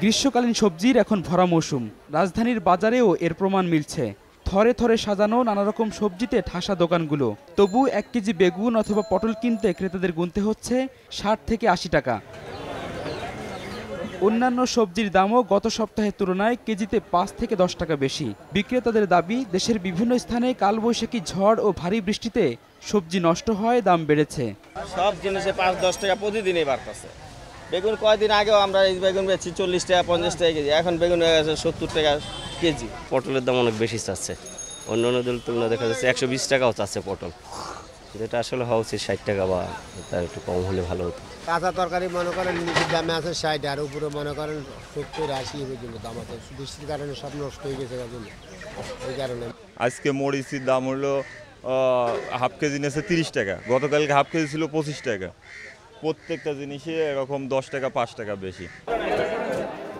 গ্রীষ্মকালীন সবজির এখন ভরা মৌসুম রাজধানীর বাজারেও এর প্রমাণ মিলছে থরে থরে সাজানো নানা রকম সবজিতে ঠাসা দোকানগুলো তবু এক কেজি বেগুন অথবা পটল কিনতে ক্রেতাদের গুনতে হচ্ছে ষাট থেকে আশি টাকা অন্যান্য সবজির দামও গত সপ্তাহের তুলনায় কেজিতে পাঁচ থেকে দশ টাকা বেশি বিক্রেতাদের দাবি দেশের বিভিন্ন স্থানে কালবৈশাখী ঝড় ও ভারী বৃষ্টিতে সবজি নষ্ট হয় দাম বেড়েছে সব জিনিসে পাঁচ দশ টাকা প্রতিদিনই বাড়তেছে বেগুন কয়দিন আগেও আমরা এই বেগুন বেচছি চল্লিশ টাকা পঞ্চাশ টাকা কেজি এখন বেগুন হয়ে গেছে সত্তর টাকা কেজি পটলের দাম অনেক বেশি চাচ্ছে অন্য অন্য দলের তুলনায় দেখা যাচ্ছে একশো বিশ টাকাও চাচ্ছে পটল যেটা আসলে হওয়া উচিত ষাট টাকা বা তার একটু কম হলে ভালো হতো কাঁচা তরকারি মনে করেন নিজের দামে আছে ষাট আর উপরে মনে করেন সত্তর আশি হয়ে গেল দাম আছে বৃষ্টির কারণে সব নষ্ট হয়ে গেছে এই কারণে আজকে মরিচির দাম হলো হাফ কেজি নিয়েছে তিরিশ টাকা গতকালকে হাফ কেজি ছিল পঁচিশ টাকা প্রত্যেকটা জিনিসে এরকম দশ টাকা পাঁচ টাকা বেশি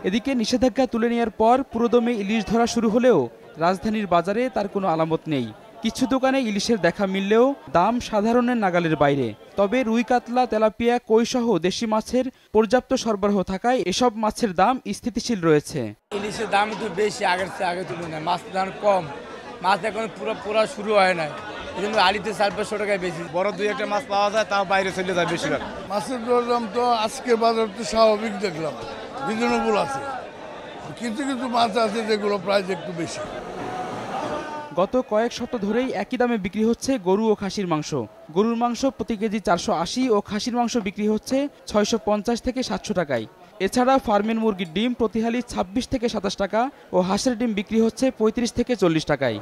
এদিকে নিষেধাজ্ঞা তুলে নেওয়ার পর পুরোদমে ইলিশ ধরা শুরু হলেও রাজধানীর বাজারে তার কোনো আলামত নেই কিছু দোকানে ইলিশের দেখা মিললেও দাম সাধারণের নাগালের বাইরে তবে রুই কাতলা তেলাপিয়া কৈসহ দেশি মাছের পর্যাপ্ত সরবরাহ থাকায় এসব মাছের দাম স্থিতিশীল রয়েছে ইলিশের দাম একটু বেশি আগের চেয়ে আগের তুলনায় মাছের দাম কম মাছ এখন পুরো পুরো শুরু হয় না চার পাঁচশো টাকায় বেশি বড় দুই একটা মাছ পাওয়া যায় তাও বাইরে চলে যায় বেশিরভাগ মাছের তো আজকে বাজার তো স্বাভাবিক দেখলাম রিজনেবল আছে কিছু কিছু মাছ আছে যেগুলো প্রাইস একটু বেশি গত কয়েক সপ্তাহ ধরেই একই দামে বিক্রি হচ্ছে গরু ও খাসির মাংস গরুর মাংস প্রতি কেজি চারশো আশি ও খাসির মাংস বিক্রি হচ্ছে ছয়শো পঞ্চাশ থেকে সাতশো টাকায় এছাড়া ফার্মের মুরগির ডিম প্রতিহালি ছাব্বিশ থেকে সাতাশ টাকা ও হাঁসের ডিম বিক্রি হচ্ছে পঁয়ত্রিশ থেকে চল্লিশ টাকায়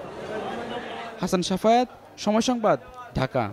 হাসান সাফায়াত সময় সংবাদ ঢাকা